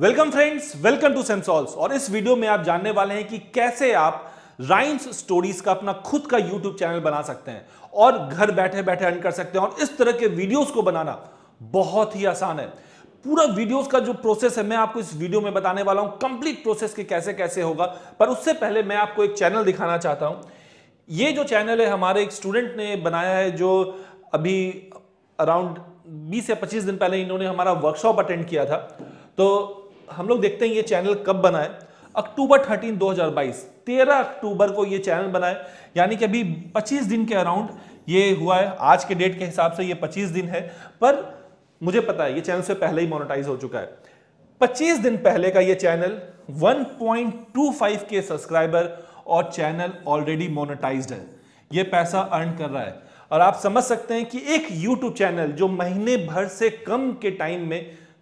welcome friends welcome to सेंसॉल्स और इस वीडियो में आप जानने वाले हैं कि कैसे आप राइम्स स्टोरीज का अपना खुद का यूट्यूब चैनल बना सकते हैं और घर बैठे बैठे अर्न कर सकते हैं और इस तरह के वीडियोस को बनाना बहुत ही आसान है पूरा वीडियोस का जो प्रोसेस है मैं आपको इस वीडियो में बताने वाला हूं कंप्लीट प्रोसेस के कैसे कैसे होगा पर उससे पहले मैं आपको एक चैनल दिखाना चाहता हूं ये जो चैनल है हमारे एक स्टूडेंट ने बनाया है जो अभी अराउंड 20 या 25 दिन पहले इन्होंने हमारा वर्कशॉप अटेंड किया था तो हम लोग देखते हैं ये चैनल कब बना है अक्टूबर 13 2022 13 अक्टूबर को ये चैनल बनाए यानी कि अभी 25 दिन के अराउंड ये हुआ है आज के डेट के हिसाब से ये 25 दिन है पर मुझे पता है ये चैनल से पहले ही मोनेटाइज हो चुका है 25 दिन पहले का ये चैनल 1.25 के सब्सक्राइबर और चैनल ऑलरेडी मोनेटाइज्ड है ये पैसा अर्न कर रहा है और आप समझ सकते हैं कि एक YouTube चैनल जो महीने भर से कम के टाइम में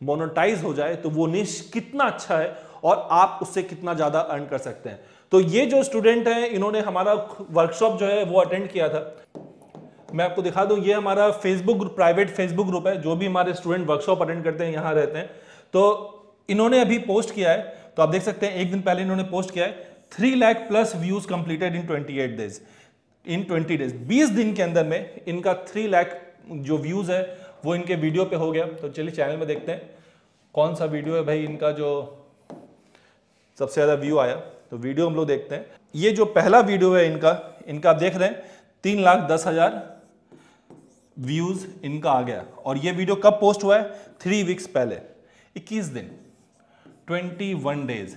मोनोटाइज हो जाए तो वो निश कितना अच्छा है और आप उससे कितना ज़्यादा अर्न कर सकते हैं तो ये जो स्टूडेंट हैं इन्होंने हमारा वर्कशॉप जो है वो अटेंड किया था मैं आपको दिखा दूं ये हमारा फेसबुक प्राइवेट फेसबुक ग्रुप है जो भी हमारे स्टूडेंट वर्कशॉप अटेंड करते हैं यहाँ रहते हैं तो इन्होंने अभी पोस्ट किया है तो आप देख सकते हैं एक दिन पहले इन्होंने पोस्ट किया है three lakh plus views completed in twenty days in twenty days बीस दिन के अंदर में इनका थ्री लैख जो व्यूज है वो इनके वीडियो पे हो गया तो चलिए चैनल में देखते हैं कौन सा वीडियो है भाई इनका जो सबसे ज़्यादा व्यू आया तो वीडियो हम लोग देखते हैं ये जो पहला वीडियो है इनका इनका आप देख रहे हैं तीन लाख दस हज़ार व्यूज़ इनका आ गया और ये वीडियो कब पोस्ट हुआ है थ्री वीक्स पहले इक्कीस दिन ट्वेंटी वन डेज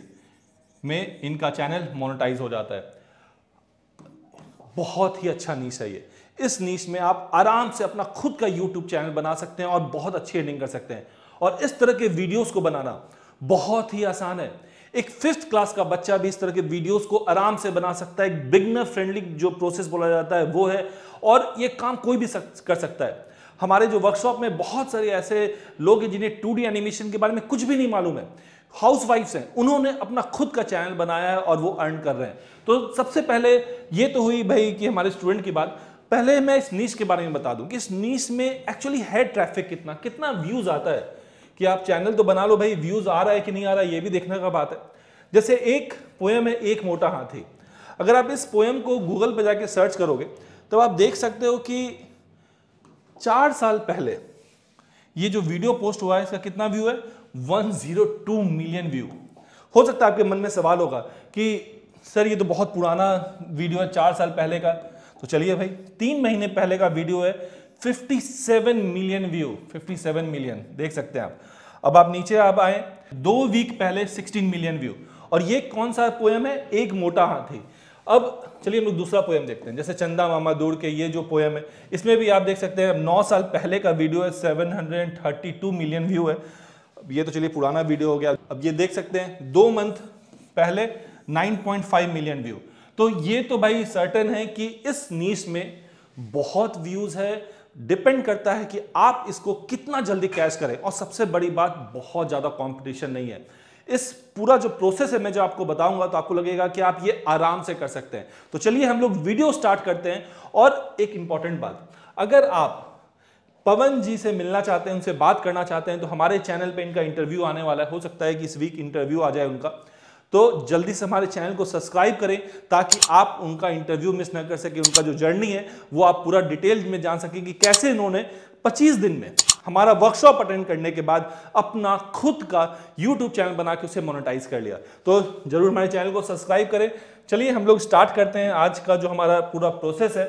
में इनका चैनल मोनोटाइज हो जाता है बहुत ही अच्छा नीच है ये इस नीच में आप आराम से अपना खुद का यूट्यूब चैनल बना सकते हैं और बहुत अच्छी अर्निंग कर सकते हैं और इस तरह के वीडियोस को बनाना बहुत ही आसान है एक फिफ्थ क्लास का बच्चा भी इस तरह के वीडियोस को आराम से बना सकता है एक बिगनर फ्रेंडली जो प्रोसेस बोला जाता है वो है और ये काम कोई भी सक, कर सकता है हमारे जो वर्कशॉप में बहुत सारे ऐसे लोग हैं जिन्हें टू एनिमेशन के बारे में कुछ भी नहीं मालूम है हाउस वाइफ्स हैं उन्होंने अपना खुद का चैनल बनाया है और वो अर्न कर रहे हैं तो सबसे पहले ये तो हुई भाई कि हमारे स्टूडेंट की बात पहले मैं इस नीच के बारे में बता दूं कि इस नीच में एक्चुअली है ट्रैफिक कितना कितना व्यूज आता है कि आप चैनल तो बना लो भाई व्यूज आ रहा है कि नहीं आ रहा है ये भी देखने का बात है जैसे एक पोएम है एक मोटा हाथी अगर आप इस पोएम को गूगल पर जाके सर्च करोगे तो आप देख सकते हो कि चार साल पहले ये जो वीडियो पोस्ट हुआ है इसका कितना व्यू है 102 मिलियन व्यू हो सकता है आपके मन में सवाल होगा कि सर ये तो बहुत पुराना वीडियो है चार साल पहले का तो चलिए भाई तीन महीने पहले का वीडियो है 57 मिलियन व्यू 57 मिलियन देख सकते हैं आप अब आप नीचे आप आए दो वीक पहले 16 मिलियन व्यू और ये कौन सा पोएम है एक मोटा हाथी अब चलिए हम लोग दूसरा पोएम देखते हैं जैसे चंदा मामा दूर के ये जो पोएम है इसमें भी आप देख सकते हैं नौ साल पहले का वीडियो है 732 मिलियन व्यू है अब ये तो चलिए पुराना वीडियो हो गया अब ये देख सकते हैं दो मंथ पहले 9.5 मिलियन व्यू तो ये तो भाई सर्टन है कि इस नीच में बहुत व्यूज है डिपेंड करता है कि आप इसको कितना जल्दी कैश करें और सबसे बड़ी बात बहुत ज़्यादा कंपटीशन नहीं है इस पूरा जो प्रोसेस है मैं जो आपको बताऊंगा तो आपको लगेगा कि आप ये आराम से कर सकते हैं तो चलिए हम लोग वीडियो स्टार्ट करते हैं और एक इंपॉर्टेंट बात अगर आप पवन जी से मिलना चाहते हैं उनसे बात करना चाहते हैं तो हमारे चैनल पे इनका इंटरव्यू आने वाला है हो सकता है कि इस वीक इंटरव्यू आ जाए उनका तो जल्दी से हमारे चैनल को सब्सक्राइब करें ताकि आप उनका इंटरव्यू मिस ना कर सके उनका जो जर्नी है वो आप पूरा डिटेल में जान सकें कि कैसे इन्होंने 25 दिन में हमारा वर्कशॉप अटेंड करने के बाद अपना खुद का यूट्यूब चैनल बना के उसे मोनेटाइज कर लिया तो जरूर हमारे चैनल को सब्सक्राइब करें चलिए हम लोग स्टार्ट करते हैं आज का जो हमारा पूरा प्रोसेस है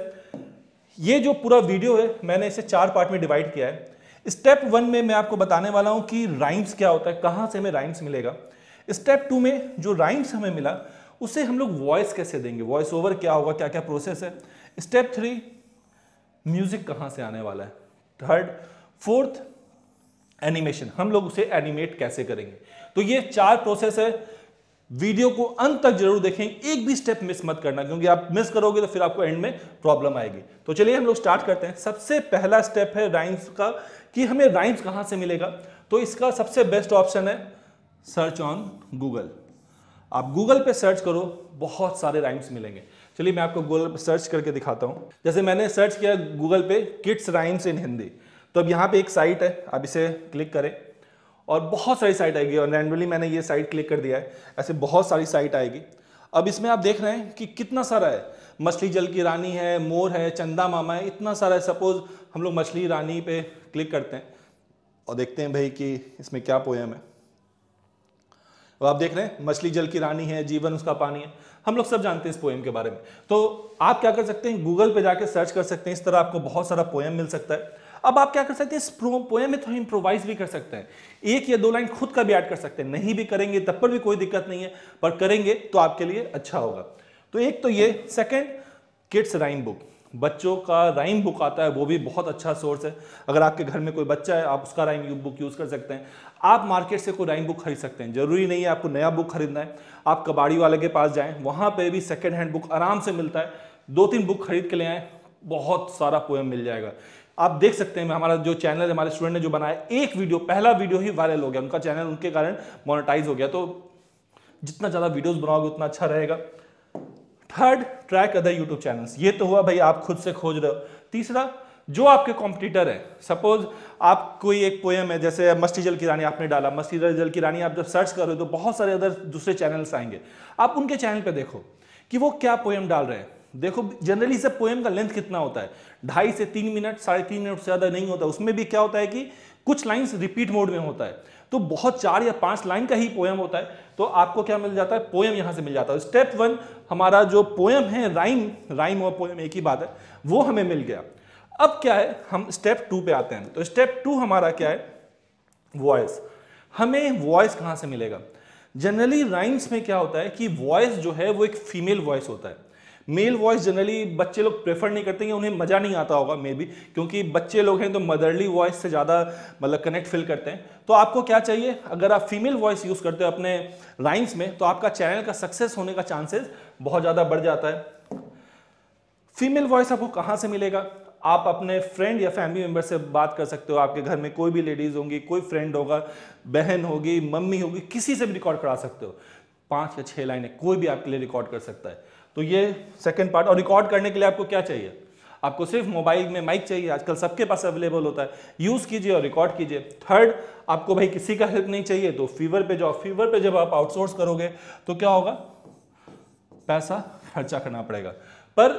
ये जो पूरा वीडियो है मैंने इसे चार पार्ट में डिवाइड किया है स्टेप वन में मैं आपको बताने वाला हूँ कि राइम्स क्या होता है कहाँ से हमें राइम्स मिलेगा स्टेप टू में जो राइम्स हमें मिला उसे हम लोग वॉइस कैसे देंगे वॉइस ओवर क्या होगा क्या क्या प्रोसेस है स्टेप थ्री म्यूजिक कहाँ से आने वाला है थर्ड फोर्थ एनिमेशन हम लोग उसे एनिमेट कैसे करेंगे तो ये चार प्रोसेस है वीडियो को अंत तक जरूर देखें एक भी स्टेप मिस मत करना क्योंकि आप मिस करोगे तो फिर आपको एंड में प्रॉब्लम आएगी तो चलिए हम लोग स्टार्ट करते हैं सबसे पहला स्टेप है राइम्स का कि हमें राइम्स कहां से मिलेगा तो इसका सबसे बेस्ट ऑप्शन है सर्च ऑन गूगल आप गूगल पे सर्च करो बहुत सारे राइम्स मिलेंगे चलिए मैं आपको गूगल पे सर्च करके दिखाता हूँ जैसे मैंने सर्च किया गूगल पे किड्स राइम्स इन हिंदी तो अब यहाँ पे एक साइट है आप इसे क्लिक करें और बहुत सारी साइट आएगी और रैंडमली मैंने ये साइट क्लिक कर दिया है ऐसे बहुत सारी साइट आएगी अब इसमें आप देख रहे हैं कि कितना सारा है मछली जल की रानी है मोर है चंदा मामा है इतना सारा है सपोज हम लोग मछली रानी पे क्लिक करते हैं और देखते हैं भाई कि इसमें क्या पोएम है तो आप देख रहे हैं मछली जल की रानी है जीवन उसका पानी है हम लोग सब जानते हैं इस पोएम के बारे में तो आप क्या कर सकते हैं गूगल पे जाके सर्च कर सकते हैं इस तरह आपको बहुत सारा पोएम मिल सकता है अब आप क्या कर सकते हैं इस पोएम में थोड़ा इंप्रोवाइज भी कर सकते हैं एक या दो लाइन खुद का भी ऐड कर सकते हैं नहीं भी करेंगे तब पर भी कोई दिक्कत नहीं है पर करेंगे तो आपके लिए अच्छा होगा तो एक तो ये सेकेंड किड्स राइम बुक बच्चों का राइम बुक आता है वो भी बहुत अच्छा सोर्स है अगर आपके घर में कोई बच्चा है आप उसका राइम बुक यूज़ कर सकते हैं आप मार्केट से कोई राइम बुक खरीद सकते हैं ज़रूरी नहीं है आपको नया बुक खरीदना है आप कबाड़ी वाले के पास जाएं वहाँ पे भी सेकेंड हैंड बुक आराम से मिलता है दो तीन बुक खरीद के ले आएँ बहुत सारा पोएम मिल जाएगा आप देख सकते हैं हमारा जो चैनल है हमारे स्टूडेंट ने जो बनाया एक वीडियो पहला वीडियो ही वायरल हो गया उनका चैनल उनके कारण मोनिटाइज हो गया तो जितना ज़्यादा वीडियोज़ बनाओगे उतना अच्छा रहेगा third track other YouTube channels ये तो हुआ भाई आप खुद से खोज रहे हो तीसरा जो आपके कॉम्पिटिटर हैं सपोज आप कोई एक पोएम है जैसे मस्ती जल की रानी आपने डाला जल की रानी आप जब सर्च कर रहे हो तो बहुत सारे अदर दूसरे चैनल्स आएंगे आप उनके चैनल पे देखो कि वो क्या पोएम डाल रहे हैं देखो जनरली से पोएम का लेंथ कितना होता है ढाई से तीन मिनट साढ़े तीन मिनट से ज़्यादा नहीं होता उसमें भी क्या होता है कि कुछ लाइन्स रिपीट मोड में होता है तो बहुत चार या पांच लाइन का ही पोयम होता है तो आपको क्या मिल जाता है पोयम यहां से मिल जाता है स्टेप तो वन हमारा जो पोयम है राइम राइम और पोयम एक ही बात है वो हमें मिल गया अब क्या है हम स्टेप टू पे आते हैं तो स्टेप टू हमारा क्या है वॉइस हमें वॉइस कहाँ से मिलेगा जनरली राइम्स में क्या होता है कि वॉइस जो है वो एक फीमेल वॉइस होता है मेल वॉइस जनरली बच्चे लोग प्रेफर नहीं करते हैं उन्हें मज़ा नहीं आता होगा मे बी क्योंकि बच्चे लोग हैं तो मदरली वॉइस से ज़्यादा मतलब कनेक्ट फील करते हैं तो आपको क्या चाहिए अगर आप फीमेल वॉइस यूज़ करते हो अपने लाइन्स में तो आपका चैनल का सक्सेस होने का चांसेस बहुत ज़्यादा बढ़ जाता है फीमेल वॉइस आपको कहाँ से मिलेगा आप अपने फ्रेंड या फैमिली मेम्बर से बात कर सकते हो आपके घर में कोई भी लेडीज़ होंगी कोई फ्रेंड होगा बहन होगी मम्मी होगी किसी से भी रिकॉर्ड करा सकते हो पाँच या छः लाइनें कोई भी आपके लिए रिकॉर्ड कर सकता है तो ये सेकेंड पार्ट और रिकॉर्ड करने के लिए आपको क्या चाहिए आपको सिर्फ मोबाइल में माइक चाहिए आजकल सबके पास अवेलेबल होता है यूज़ कीजिए और रिकॉर्ड कीजिए थर्ड आपको भाई किसी का हेल्प नहीं चाहिए तो फीवर पे जाओ फीवर पे जब आप आउटसोर्स करोगे तो क्या होगा पैसा खर्चा करना पड़ेगा पर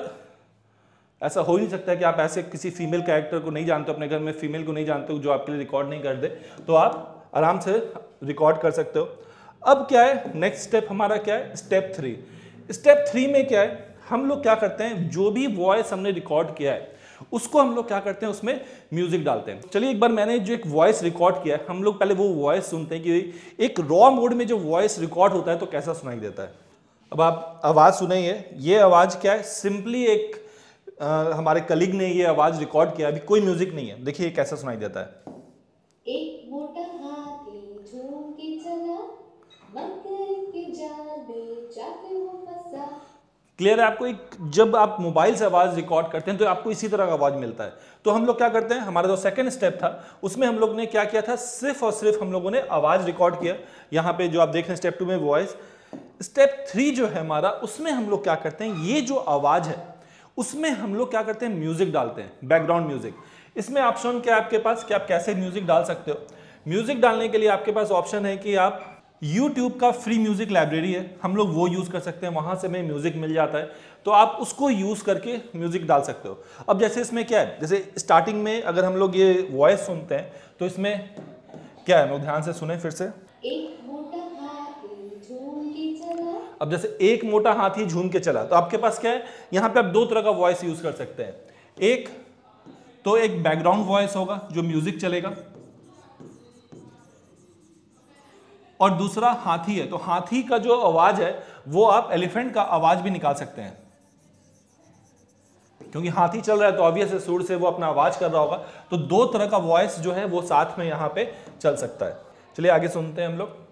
ऐसा हो ही सकता कि आप ऐसे किसी फीमेल कैरेक्टर को नहीं जानते अपने घर में फीमेल को नहीं जानते जो आपके लिए रिकॉर्ड नहीं कर दे तो आप आराम से रिकॉर्ड कर सकते हो अब क्या है नेक्स्ट स्टेप हमारा क्या है स्टेप थ्री स्टेप थ्री में क्या है हम लोग क्या करते हैं जो भी वॉयस हमने रिकॉर्ड किया है उसको हम लोग क्या करते हैं उसमें म्यूजिक डालते हैं चलिए एक बार मैंने जो एक वॉइस रिकॉर्ड किया है हम लोग पहले वो वॉइस सुनते हैं कि एक रॉ मोड में जो वॉइस रिकॉर्ड होता है तो कैसा सुनाई देता है अब आप आवाज़ सुनाइए ये आवाज़ क्या है सिंपली एक आ, हमारे कलीग ने ये आवाज़ रिकॉर्ड किया अभी कोई म्यूजिक नहीं है देखिए कैसा सुनाई देता है एक क्लियर है आपको एक जब आप मोबाइल से आवाज़ रिकॉर्ड करते हैं तो आपको इसी तरह का आवाज़ मिलता है तो हम लोग क्या करते हैं हमारा जो सेकंड स्टेप था उसमें हम लोग ने क्या किया था सिर्फ और सिर्फ हम लोगों ने आवाज़ रिकॉर्ड किया यहाँ पे जो आप देख रहे हैं स्टेप टू में वॉइस स्टेप थ्री जो है हमारा उसमें हम लोग क्या करते हैं ये जो आवाज़ है उसमें हम लोग क्या करते हैं म्यूज़िक डालते हैं बैकग्राउंड म्यूज़िक इसमें ऑप्शन क्या आपके पास कि आप कैसे म्यूज़िक डाल सकते हो म्यूज़िक डालने के लिए आपके पास ऑप्शन है कि आप यूट्यूब का फ्री म्यूज़िक लाइब्रेरी है हम लोग वो यूज़ कर सकते हैं वहां से हमें म्यूज़िक मिल जाता है तो आप उसको यूज़ करके म्यूज़िक डाल सकते हो अब जैसे इसमें क्या है जैसे स्टार्टिंग में अगर हम लोग ये वॉइस सुनते हैं तो इसमें क्या है लोग ध्यान से सुने फिर से अब जैसे एक मोटा हाथी झूम के चला तो आपके पास क्या है यहाँ पे आप दो तरह का वॉइस यूज़ कर सकते हैं एक तो एक बैकग्राउंड वॉइस होगा जो म्यूज़िक चलेगा और दूसरा हाथी है तो हाथी का जो आवाज है वो आप एलिफेंट का आवाज भी निकाल सकते हैं क्योंकि हाथी चल रहा है तो ऑब्वियस है सूर से वो अपना आवाज कर रहा होगा तो दो तरह का वॉइस जो है वो साथ में यहां पे चल सकता है चलिए आगे सुनते हैं हम लोग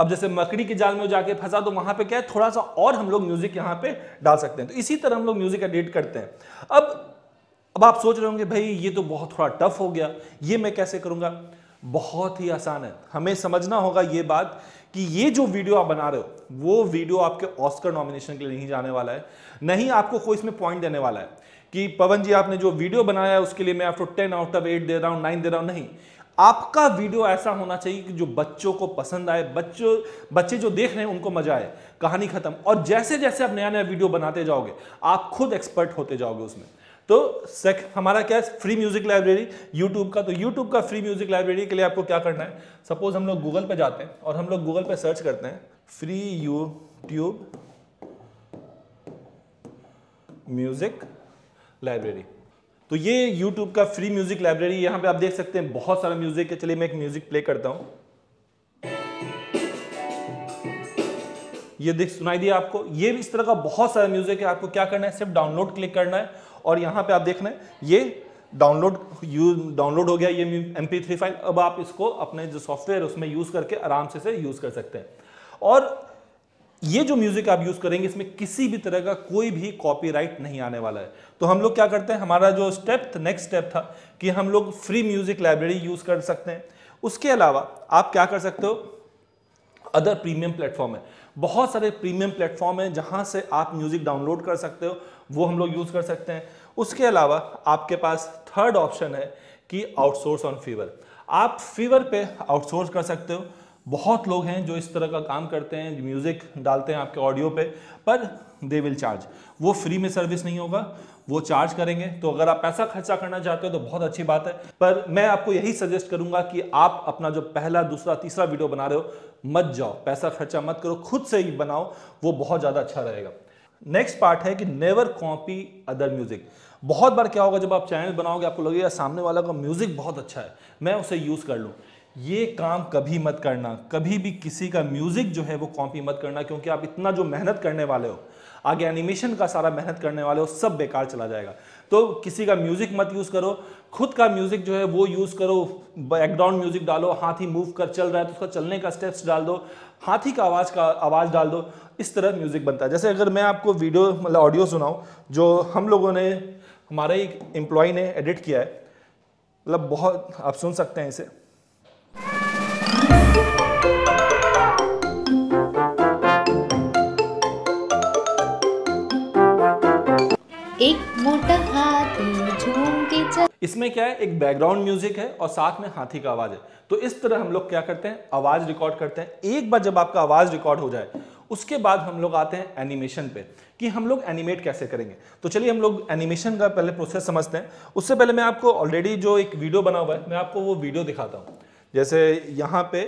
अब जैसे मकड़ी के जाल में जाके फंसा तो वहां पे क्या है थोड़ा सा और हम लोग म्यूजिक यहाँ पे डाल सकते हैं तो इसी तरह हम लोग म्यूजिक एडिट करते हैं अब अब आप सोच रहे होंगे भाई ये तो बहुत थोड़ा टफ हो गया ये मैं कैसे करूंगा बहुत ही आसान है हमें समझना होगा ये बात कि ये जो वीडियो आप बना रहे हो वो वीडियो आपके ऑस्कर नॉमिनेशन के लिए नहीं जाने वाला है नहीं आपको कोई इसमें पॉइंट देने वाला है कि पवन जी आपने जो वीडियो बनाया है उसके लिए मैं आपको टेन आउट ऑफ एट दे रहा हूं नाइन दे रहा हूं नहीं आपका वीडियो ऐसा होना चाहिए कि जो बच्चों को पसंद आए बच्चों बच्चे जो देख रहे हैं उनको मजा आए कहानी खत्म और जैसे जैसे आप नया नया वीडियो बनाते जाओगे आप खुद एक्सपर्ट होते जाओगे उसमें तो सेक हमारा क्या है फ्री म्यूजिक लाइब्रेरी यूट्यूब का तो यूट्यूब का फ्री म्यूजिक लाइब्रेरी के लिए आपको क्या करना है सपोज हम लोग गूगल पे जाते हैं और हम लोग गूगल पे सर्च करते हैं फ्री यूट्यूब म्यूजिक लाइब्रेरी तो ये यूट्यूब का फ्री म्यूजिक लाइब्रेरी यहां पे आप देख सकते हैं बहुत सारा म्यूजिक है चलिए मैं एक म्यूजिक प्ले करता हूं ये देख सुनाई दिया आपको ये इस तरह का बहुत सारा म्यूजिक है आपको क्या करना है सिर्फ डाउनलोड क्लिक करना है और यहाँ पे आप देख रहे हैं ये डाउनलोड यूज डाउनलोड हो गया ये एम फाइल अब आप इसको अपने जो सॉफ्टवेयर उसमें यूज़ करके आराम से इसे यूज़ कर सकते हैं और ये जो म्यूज़िक आप यूज़ करेंगे इसमें किसी भी तरह का कोई भी कॉपीराइट नहीं आने वाला है तो हम लोग क्या करते हैं हमारा जो स्टेप नेक्स्ट स्टेप था कि हम लोग फ्री म्यूज़िक लाइब्रेरी यूज़ कर सकते हैं उसके अलावा आप क्या कर सकते हो अदर प्रीमियम प्लेटफॉर्म है बहुत सारे प्रीमियम प्लेटफॉर्म है जहां से आप म्यूज़िक डाउनलोड कर सकते हो वो हम लोग यूज़ कर सकते हैं उसके अलावा आपके पास थर्ड ऑप्शन है कि आउटसोर्स ऑन फीवर आप फीवर पे आउटसोर्स कर सकते हो बहुत लोग हैं जो इस तरह का काम करते हैं म्यूज़िक डालते हैं आपके ऑडियो पे पर दे विल चार्ज वो फ्री में सर्विस नहीं होगा वो चार्ज करेंगे तो अगर आप पैसा खर्चा करना चाहते हो तो बहुत अच्छी बात है पर मैं आपको यही सजेस्ट करूंगा कि आप अपना जो पहला दूसरा तीसरा वीडियो बना रहे हो मत जाओ पैसा खर्चा मत करो खुद से ही बनाओ वो बहुत ज़्यादा अच्छा रहेगा नेक्स्ट पार्ट है कि नेवर कॉपी अदर म्यूजिक बहुत बार क्या होगा जब आप चैनल बनाओगे आपको लगेगा सामने वाला का म्यूजिक बहुत अच्छा है मैं उसे यूज कर लूँ ये काम कभी मत करना कभी भी किसी का म्यूजिक जो है वो कॉपी मत करना क्योंकि आप इतना जो मेहनत करने वाले हो आगे एनिमेशन का सारा मेहनत करने वाले हो सब बेकार चला जाएगा तो किसी का म्यूजिक मत यूज़ करो खुद का म्यूजिक जो है वो यूज़ करो बैकग्राउंड म्यूजिक डालो हाथी मूव कर चल रहा है तो उसका चलने का स्टेप्स डाल दो हाथी का आवाज़ का आवाज़ डाल दो इस तरह म्यूज़िक बनता है जैसे अगर मैं आपको वीडियो मतलब ऑडियो सुनाऊँ जो हम लोगों ने हमारे एक एम्प्लॉय ने एडिट किया है मतलब बहुत आप सुन सकते हैं इसे एक मोटा हाथी झूम के चल इसमें क्या है एक बैकग्राउंड म्यूजिक है और साथ में हाथी का आवाज है तो इस तरह हम लोग क्या करते हैं आवाज रिकॉर्ड करते हैं एक बार जब आपका आवाज रिकॉर्ड हो जाए उसके बाद हम लोग आते हैं एनिमेशन पे कि हम लोग एनिमेट कैसे करेंगे तो चलिए हम लोग एनिमेशन का पहले प्रोसेस समझते हैं उससे पहले मैं आपको ऑलरेडी जो एक वीडियो बना हुआ है मैं आपको वो वीडियो दिखाता हूँ जैसे यहाँ पे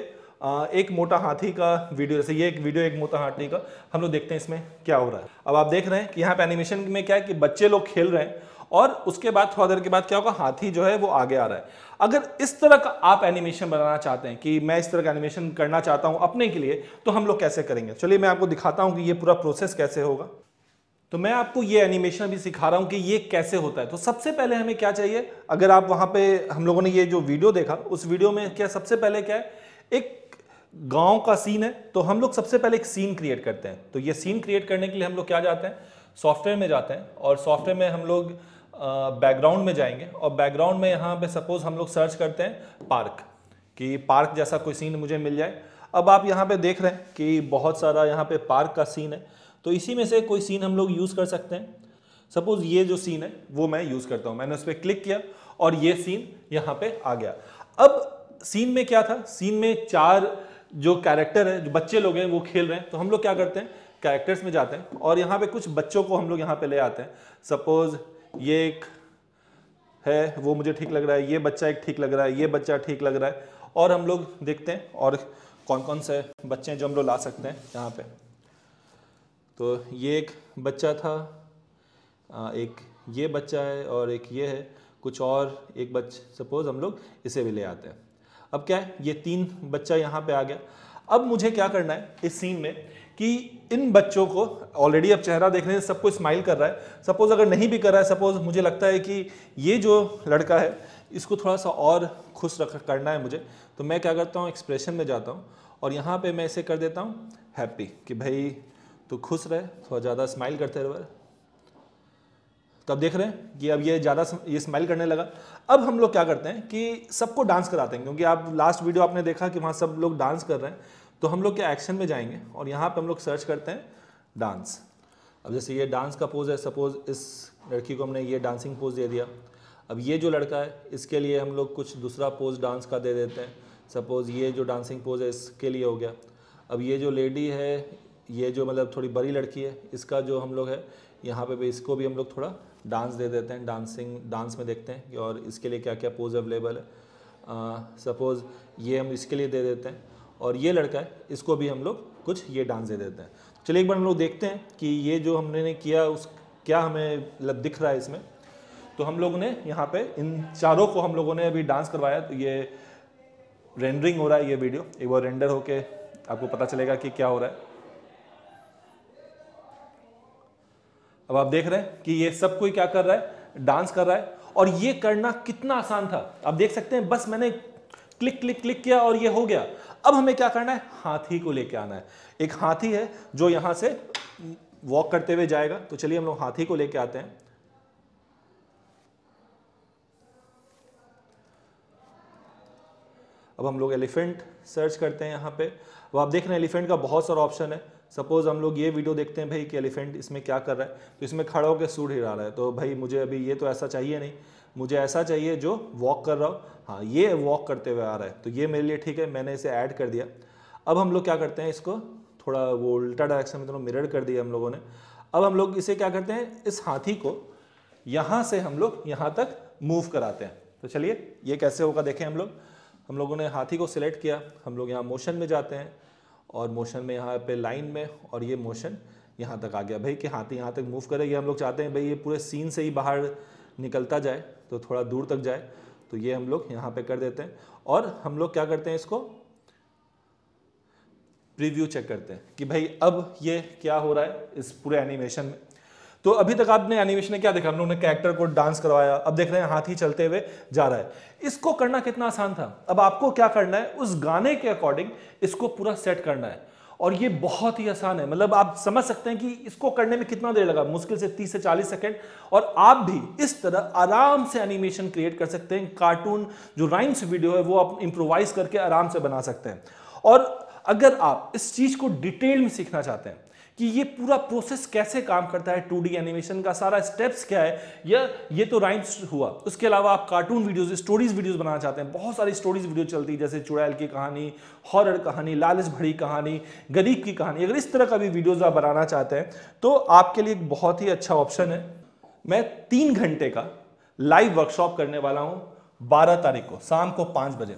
एक मोटा हाथी का वीडियो जैसे ये एक वीडियो एक मोटा हाथी का हम लोग देखते हैं इसमें क्या हो रहा है अब आप देख रहे हैं कि यहाँ पे एनिमेशन में क्या है कि बच्चे लोग खेल रहे हैं और उसके बाद थोड़ा देर के बाद क्या होगा हाथी जो है वो आगे आ रहा है अगर इस तरह का आप एनिमेशन बनाना चाहते हैं कि मैं इस तरह का एनिमेशन करना चाहता हूँ अपने के लिए तो हम लोग कैसे करेंगे चलिए मैं आपको दिखाता हूँ कि ये पूरा प्रोसेस कैसे होगा तो मैं आपको ये एनिमेशन भी सिखा रहा हूँ कि ये कैसे होता है तो सबसे पहले हमें क्या चाहिए अगर आप वहाँ पे हम लोगों ने ये जो वीडियो देखा उस वीडियो में क्या सबसे पहले क्या है एक गांव का सीन है तो हम लोग सबसे पहले एक सीन क्रिएट करते हैं तो ये सीन क्रिएट करने के लिए हम लोग क्या जाते हैं सॉफ्टवेयर में जाते हैं और सॉफ्टवेयर में हम लोग बैकग्राउंड में जाएंगे और बैकग्राउंड में यहाँ पे सपोज हम लोग सर्च करते हैं पार्क कि पार्क जैसा कोई सीन मुझे मिल जाए अब आप यहाँ पे देख रहे हैं कि बहुत सारा यहाँ पे पार्क का सीन है तो इसी में से कोई सीन हम लोग यूज़ कर सकते हैं सपोज ये जो सीन है वो मैं यूज़ करता हूँ मैंने उस पर क्लिक किया और ये सीन यहाँ पे आ गया अब सीन में क्या था सीन में चार जो कैरेक्टर है जो बच्चे लोग हैं वो खेल रहे हैं तो हम लोग क्या करते हैं कैरेक्टर्स में जाते हैं और यहाँ पे कुछ बच्चों को हम लोग यहाँ पे ले आते हैं सपोज ये एक है वो मुझे ठीक लग रहा है ये बच्चा एक ठीक लग रहा है ये बच्चा ठीक लग रहा है और हम लोग देखते हैं और कौन कौन से बच्चे हैं जो हम लोग ला सकते हैं यहाँ पे तो ये एक बच्चा था एक ये बच्चा है और एक ये है कुछ और एक बच्चा सपोज हम लोग इसे भी ले आते हैं अब क्या है ये तीन बच्चा यहाँ पे आ गया अब मुझे क्या करना है इस सीन में कि इन बच्चों को ऑलरेडी अब चेहरा देख रहे हैं सबको स्माइल कर रहा है सपोज अगर नहीं भी कर रहा है सपोज मुझे लगता है कि ये जो लड़का है इसको थोड़ा सा और खुश रख करना है मुझे तो मैं क्या करता हूँ एक्सप्रेशन में जाता हूँ और यहाँ पे मैं इसे कर देता हूँ हैप्पी कि भाई तो खुश रहे थोड़ा ज़्यादा स्माइल करते रहे तो अब देख रहे हैं कि अब ये ज़्यादा ये स्माइल करने लगा अब हम लोग क्या करते हैं कि सबको डांस कराते हैं क्योंकि आप लास्ट वीडियो आपने देखा कि वहाँ सब लोग डांस कर रहे हैं तो हम लोग क्या एक्शन में जाएंगे और यहाँ पर हम लोग सर्च करते हैं डांस अब जैसे ये डांस का पोज है सपोज इस लड़की को हमने ये डांसिंग पोज दे दिया अब ये जो लड़का है इसके लिए हम लोग कुछ दूसरा पोज डांस का दे देते हैं सपोज़ ये जो डांसिंग पोज है इसके लिए हो गया अब ये जो लेडी है ये जो मतलब थोड़ी बड़ी लड़की है इसका जो हम लोग है यहाँ पे भी इसको भी हम लोग थोड़ा डांस दे देते हैं डांसिंग डांस में देखते हैं कि और इसके लिए क्या क्या पोज अवेलेबल है सपोज़ ये हम इसके लिए दे देते हैं और ये लड़का है इसको भी हम लोग कुछ ये डांस दे देते हैं चलिए एक बार हम लोग देखते हैं कि ये जो हमने ने किया उस क्या हमें मतलब दिख रहा है इसमें तो हम लोगों ने यहाँ पे इन चारों को हम लोगों ने अभी डांस करवाया तो ये रेंडरिंग हो रहा है ये वीडियो एक बार रेंडर होके आपको पता चलेगा कि क्या हो रहा है अब आप देख रहे हैं कि ये सब कोई क्या कर रहा है डांस कर रहा है और ये करना कितना आसान था आप देख सकते हैं बस मैंने क्लिक क्लिक क्लिक किया और ये हो गया अब हमें क्या करना है हाथी को लेके आना है एक हाथी है जो यहां से वॉक करते हुए जाएगा तो चलिए हम लोग हाथी को लेके आते हैं अब हम लोग एलिफेंट सर्च करते हैं यहां पे अब आप देख रहे हैं एलिफेंट का बहुत सारा ऑप्शन है सपोज़ हम लोग ये वीडियो देखते हैं भाई कि एलिफेंट इसमें क्या कर रहा है तो इसमें खड़ा होकर सूट हिला रहा है तो भाई मुझे अभी ये तो ऐसा चाहिए नहीं मुझे ऐसा चाहिए जो वॉक कर रहा हो हाँ ये वॉक करते हुए आ रहा है तो ये मेरे लिए ठीक है मैंने इसे ऐड कर दिया अब हम लोग क्या करते हैं इसको थोड़ा वो उल्टा डायरेक्शन में थोड़ा तो मिरर कर दिया हम लोगों ने अब हम लोग इसे क्या करते हैं इस हाथी को यहाँ से हम लोग यहाँ तक मूव कराते हैं तो चलिए ये कैसे होगा देखें हम लोग हम लोगों ने हाथी को सिलेक्ट किया हम लोग यहाँ मोशन में जाते हैं और मोशन में यहाँ पे लाइन में और ये मोशन यहाँ तक आ गया भाई कि हाथी यहाँ तक मूव करे ये हम लोग चाहते हैं भाई ये पूरे सीन से ही बाहर निकलता जाए तो थोड़ा दूर तक जाए तो ये हम लोग यहाँ पे कर देते हैं और हम लोग क्या करते हैं इसको प्रीव्यू चेक करते हैं कि भाई अब ये क्या हो रहा है इस पूरे एनिमेशन में तो अभी तक आपने एनिमेशन ने क्या देखा हम ने कैरेक्टर को डांस करवाया अब देख रहे हैं हाथी चलते हुए जा रहा है इसको करना कितना आसान था अब आपको क्या करना है उस गाने के अकॉर्डिंग इसको पूरा सेट करना है और ये बहुत ही आसान है मतलब आप समझ सकते हैं कि इसको करने में कितना देर लगा मुश्किल से 30 से 40 सेकंड और आप भी इस तरह आराम से एनिमेशन क्रिएट कर सकते हैं कार्टून जो राइम्स वीडियो है वो आप इम्प्रोवाइज करके आराम से बना सकते हैं और अगर आप इस चीज़ को डिटेल में सीखना चाहते हैं कि ये पूरा प्रोसेस कैसे काम करता है टू एनिमेशन का सारा स्टेप्स क्या है या ये तो राइम्स हुआ उसके अलावा आप कार्टून वीडियोस स्टोरीज वीडियोस बनाना चाहते हैं बहुत सारी स्टोरीज वीडियो चलती है जैसे चुड़ैल की कहानी हॉरर कहानी लालच भरी कहानी गरीब की कहानी अगर इस तरह का भी वीडियोज आप बनाना चाहते हैं तो आपके लिए एक बहुत ही अच्छा ऑप्शन है मैं तीन घंटे का लाइव वर्कशॉप करने वाला हूं बारह तारीख को शाम को पांच बजे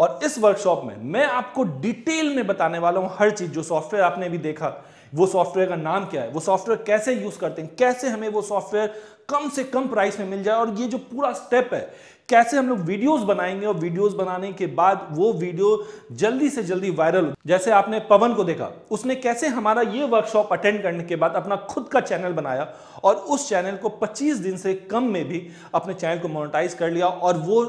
और इस वर्कशॉप में मैं आपको डिटेल में बताने वाला हूं हर चीज जो सॉफ्टवेयर आपने भी देखा वो सॉफ्टवेयर का नाम क्या है वो सॉफ्टवेयर कैसे यूज करते हैं कैसे हमें वो सॉफ्टवेयर कम से कम प्राइस में मिल जाए और ये जो पूरा स्टेप है कैसे हम लोग वीडियोस बनाएंगे और वीडियोस बनाने के बाद वो वीडियो जल्दी से जल्दी वायरल जैसे आपने पवन को देखा उसने कैसे हमारा ये वर्कशॉप अटेंड करने के बाद अपना खुद का चैनल बनाया और उस चैनल को 25 दिन से कम में भी अपने चैनल को मोनेटाइज कर लिया और वो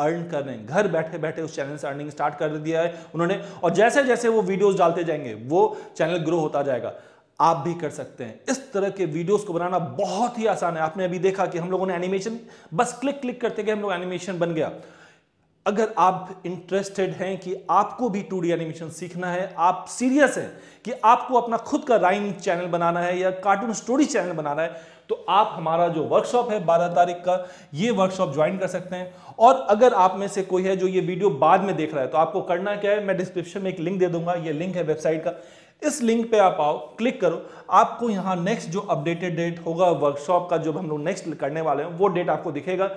अर्न कर रहे हैं घर बैठे बैठे उस चैनल से अर्निंग स्टार्ट कर दिया है उन्होंने और जैसे जैसे वो वीडियोस डालते जाएंगे वो चैनल ग्रो होता जाएगा आप भी कर सकते हैं इस तरह के वीडियोस को बनाना बहुत ही आसान है आपने अभी देखा कि हम लोगों ने एनिमेशन बस क्लिक क्लिक करते गए हम लोग एनिमेशन बन गया अगर आप इंटरेस्टेड हैं कि आपको भी टू एनिमेशन सीखना है आप सीरियस हैं कि आपको अपना खुद का राइम चैनल बनाना है या कार्टून स्टोरी चैनल बनाना है तो आप हमारा जो वर्कशॉप है 12 तारीख का ये वर्कशॉप ज्वाइन कर सकते हैं और अगर आप में से कोई है जो ये वीडियो बाद में देख रहा है तो आपको करना क्या है मैं डिस्क्रिप्शन में एक लिंक दे दूंगा ये लिंक है वेबसाइट का इस लिंक पे आप आओ क्लिक करो आपको यहाँ नेक्स्ट जो अपडेटेड डेट होगा वर्कशॉप का जो हम लोग नेक्स्ट करने वाले हैं वो डेट आपको दिखेगा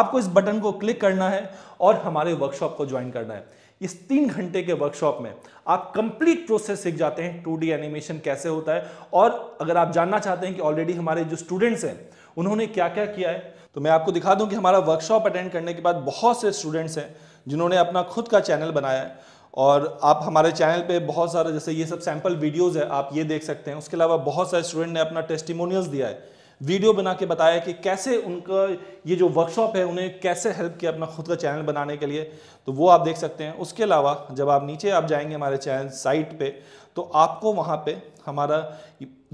आपको इस बटन को क्लिक करना है और हमारे वर्कशॉप को ज्वाइन करना है इस तीन घंटे के वर्कशॉप में आप कंप्लीट प्रोसेस सीख जाते हैं टू एनिमेशन कैसे होता है और अगर आप जानना चाहते हैं कि ऑलरेडी हमारे जो स्टूडेंट्स हैं उन्होंने क्या क्या किया है तो मैं आपको दिखा दूं कि हमारा वर्कशॉप अटेंड करने के बाद बहुत से स्टूडेंट्स हैं जिन्होंने अपना खुद का चैनल बनाया है और आप हमारे चैनल पे बहुत सारे जैसे ये सब सैंपल वीडियोस है आप ये देख सकते हैं उसके अलावा बहुत सारे स्टूडेंट ने अपना टेस्टिमोनियल्स दिया है वीडियो बना के बताया कि कैसे उनका ये जो वर्कशॉप है उन्हें कैसे हेल्प किया अपना खुद का चैनल बनाने के लिए तो वो आप देख सकते हैं उसके अलावा जब आप नीचे आप जाएंगे हमारे चैनल साइट पे तो आपको वहाँ पे हमारा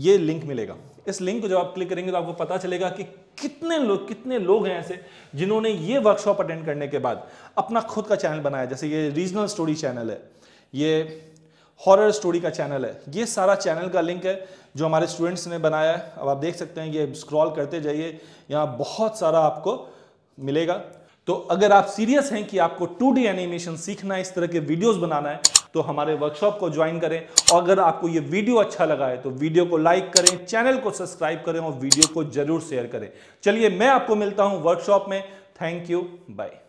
ये लिंक मिलेगा इस लिंक को जब आप क्लिक करेंगे तो आपको पता चलेगा कि कितने लोग कितने लोग हैं ऐसे जिन्होंने ये वर्कशॉप अटेंड करने के बाद अपना खुद का चैनल बनाया जैसे ये रीजनल स्टोरी चैनल है ये हॉरर स्टोरी का चैनल है ये सारा चैनल का लिंक है जो हमारे स्टूडेंट्स ने बनाया है अब आप देख सकते हैं ये स्क्रॉल करते जाइए यहाँ बहुत सारा आपको मिलेगा तो अगर आप सीरियस हैं कि आपको 2D एनिमेशन सीखना है इस तरह के वीडियोस बनाना है तो हमारे वर्कशॉप को ज्वाइन करें और अगर आपको ये वीडियो अच्छा लगा है तो वीडियो को लाइक करें चैनल को सब्सक्राइब करें और वीडियो को जरूर शेयर करें चलिए मैं आपको मिलता हूं वर्कशॉप में थैंक यू बाय